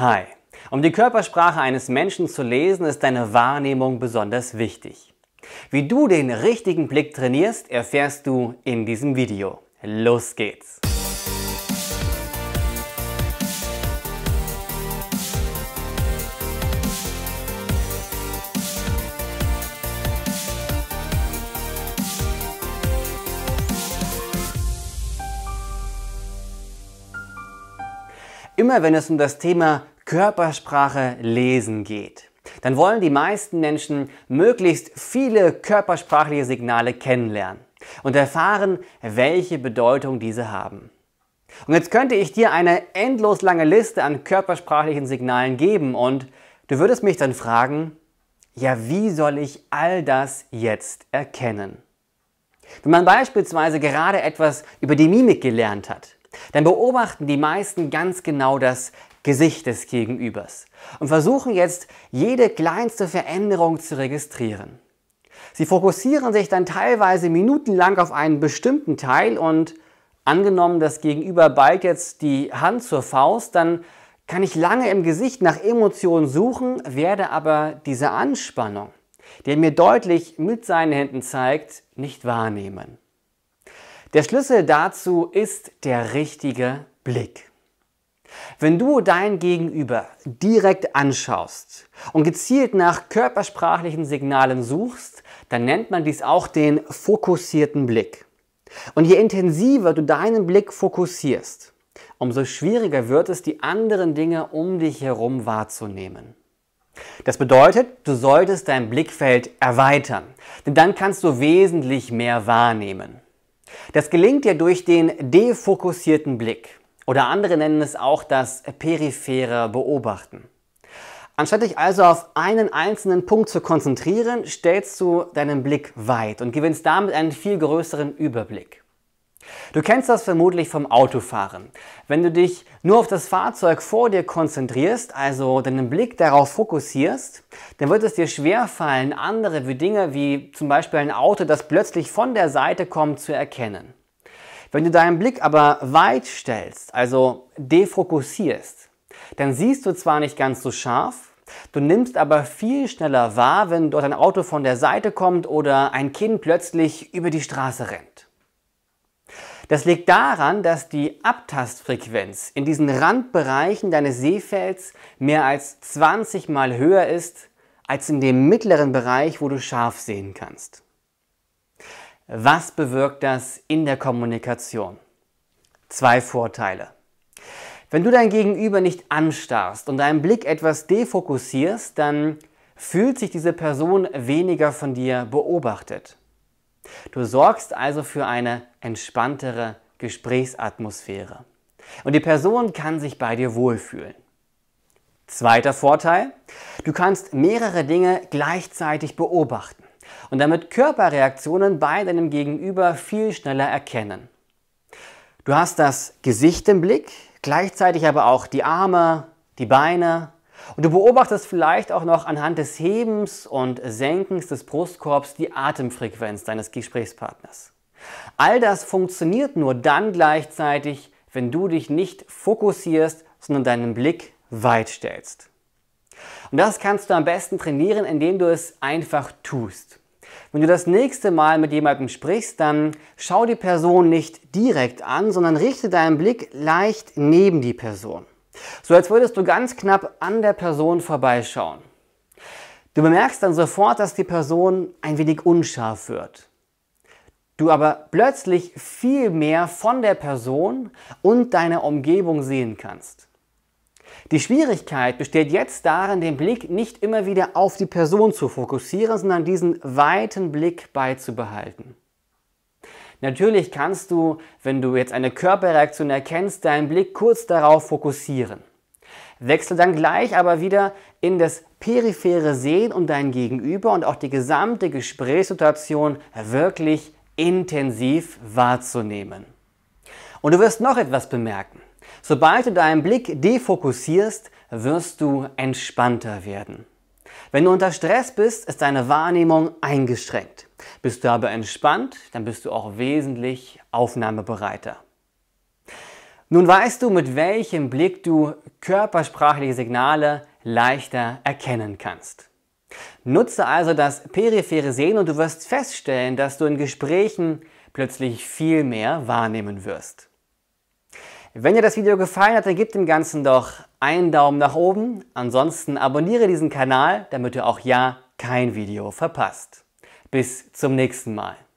Hi. Um die Körpersprache eines Menschen zu lesen, ist deine Wahrnehmung besonders wichtig. Wie du den richtigen Blick trainierst, erfährst du in diesem Video. Los geht's! Immer wenn es um das Thema Körpersprache lesen geht, dann wollen die meisten Menschen möglichst viele körpersprachliche Signale kennenlernen und erfahren, welche Bedeutung diese haben. Und jetzt könnte ich dir eine endlos lange Liste an körpersprachlichen Signalen geben und du würdest mich dann fragen, ja, wie soll ich all das jetzt erkennen? Wenn man beispielsweise gerade etwas über die Mimik gelernt hat, dann beobachten die meisten ganz genau das Gesicht des Gegenübers und versuchen jetzt jede kleinste Veränderung zu registrieren. Sie fokussieren sich dann teilweise minutenlang auf einen bestimmten Teil und angenommen, das Gegenüber ballt jetzt die Hand zur Faust, dann kann ich lange im Gesicht nach Emotionen suchen, werde aber diese Anspannung, die er mir deutlich mit seinen Händen zeigt, nicht wahrnehmen. Der Schlüssel dazu ist der richtige Blick. Wenn du dein Gegenüber direkt anschaust und gezielt nach körpersprachlichen Signalen suchst, dann nennt man dies auch den fokussierten Blick. Und je intensiver du deinen Blick fokussierst, umso schwieriger wird es, die anderen Dinge um dich herum wahrzunehmen. Das bedeutet, du solltest dein Blickfeld erweitern, denn dann kannst du wesentlich mehr wahrnehmen. Das gelingt dir durch den defokussierten Blick oder andere nennen es auch das periphere Beobachten. Anstatt dich also auf einen einzelnen Punkt zu konzentrieren, stellst du deinen Blick weit und gewinnst damit einen viel größeren Überblick. Du kennst das vermutlich vom Autofahren. Wenn du dich nur auf das Fahrzeug vor dir konzentrierst, also deinen Blick darauf fokussierst, dann wird es dir schwerfallen, andere wie Dinge wie zum Beispiel ein Auto, das plötzlich von der Seite kommt, zu erkennen. Wenn du deinen Blick aber weit stellst, also defokussierst, dann siehst du zwar nicht ganz so scharf, du nimmst aber viel schneller wahr, wenn dort ein Auto von der Seite kommt oder ein Kind plötzlich über die Straße rennt. Das liegt daran, dass die Abtastfrequenz in diesen Randbereichen deines Sehfelds mehr als 20 mal höher ist als in dem mittleren Bereich, wo du scharf sehen kannst. Was bewirkt das in der Kommunikation? Zwei Vorteile. Wenn du dein Gegenüber nicht anstarrst und deinen Blick etwas defokussierst, dann fühlt sich diese Person weniger von dir beobachtet. Du sorgst also für eine entspanntere Gesprächsatmosphäre. Und die Person kann sich bei dir wohlfühlen. Zweiter Vorteil, du kannst mehrere Dinge gleichzeitig beobachten und damit Körperreaktionen bei deinem Gegenüber viel schneller erkennen. Du hast das Gesicht im Blick, gleichzeitig aber auch die Arme, die Beine, und du beobachtest vielleicht auch noch anhand des Hebens und Senkens des Brustkorbs die Atemfrequenz deines Gesprächspartners. All das funktioniert nur dann gleichzeitig, wenn du dich nicht fokussierst, sondern deinen Blick weit stellst. Und das kannst du am besten trainieren, indem du es einfach tust. Wenn du das nächste Mal mit jemandem sprichst, dann schau die Person nicht direkt an, sondern richte deinen Blick leicht neben die Person. So als würdest du ganz knapp an der Person vorbeischauen. Du bemerkst dann sofort, dass die Person ein wenig unscharf wird. Du aber plötzlich viel mehr von der Person und deiner Umgebung sehen kannst. Die Schwierigkeit besteht jetzt darin, den Blick nicht immer wieder auf die Person zu fokussieren, sondern diesen weiten Blick beizubehalten. Natürlich kannst du, wenn du jetzt eine Körperreaktion erkennst, deinen Blick kurz darauf fokussieren. Wechsel dann gleich aber wieder in das periphere Sehen und dein Gegenüber und auch die gesamte Gesprächssituation wirklich intensiv wahrzunehmen. Und du wirst noch etwas bemerken. Sobald du deinen Blick defokussierst, wirst du entspannter werden. Wenn du unter Stress bist, ist deine Wahrnehmung eingeschränkt. Bist du aber entspannt, dann bist du auch wesentlich aufnahmebereiter. Nun weißt du, mit welchem Blick du körpersprachliche Signale leichter erkennen kannst. Nutze also das periphere Sehen und du wirst feststellen, dass du in Gesprächen plötzlich viel mehr wahrnehmen wirst. Wenn dir das Video gefallen hat, dann gib dem Ganzen doch einen Daumen nach oben. Ansonsten abonniere diesen Kanal, damit du auch ja kein Video verpasst. Bis zum nächsten Mal.